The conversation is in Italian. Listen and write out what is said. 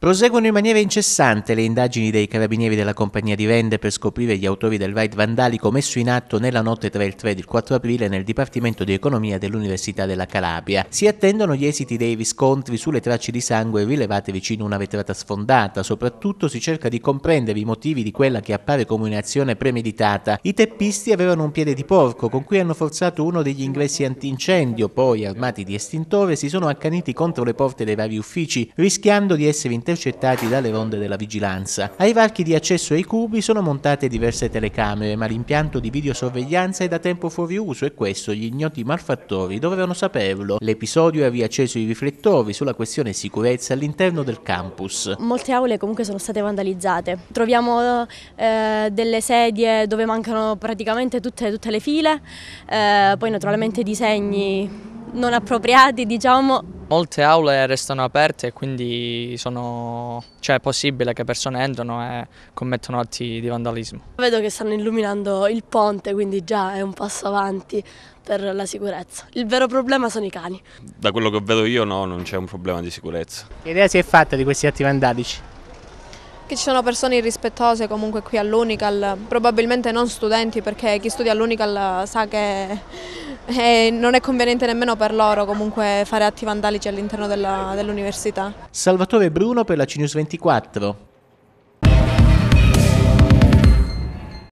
Proseguono in maniera incessante le indagini dei carabinieri della compagnia di Vende per scoprire gli autori del raid vandalico messo in atto nella notte tra il 3 e il 4 aprile nel Dipartimento di Economia dell'Università della Calabria. Si attendono gli esiti dei riscontri sulle tracce di sangue rilevate vicino una vetrata sfondata. Soprattutto si cerca di comprendere i motivi di quella che appare come un'azione premeditata. I teppisti avevano un piede di porco con cui hanno forzato uno degli ingressi antincendio, poi armati di estintore si sono accaniti contro le porte dei vari uffici, rischiando di essere interrotti intercettati dalle ronde della vigilanza. Ai varchi di accesso ai cubi sono montate diverse telecamere, ma l'impianto di videosorveglianza è da tempo fuori uso e questo gli ignoti malfattori dovevano saperlo. L'episodio ha riacceso i riflettori sulla questione sicurezza all'interno del campus. Molte aule comunque sono state vandalizzate. Troviamo eh, delle sedie dove mancano praticamente tutte, tutte le file, eh, poi naturalmente disegni non appropriati, diciamo, Molte aule restano aperte e quindi sono, cioè, è possibile che persone entrano e commettono atti di vandalismo. Vedo che stanno illuminando il ponte, quindi già è un passo avanti per la sicurezza. Il vero problema sono i cani. Da quello che vedo io no, non c'è un problema di sicurezza. Che idea si è fatta di questi atti vandalici? Che ci sono persone irrispettose comunque qui all'Unical, probabilmente non studenti perché chi studia all'Unical sa che e eh, non è conveniente nemmeno per loro comunque fare atti vandalici all'interno dell'università. Dell Salvatore Bruno per la CNews 24.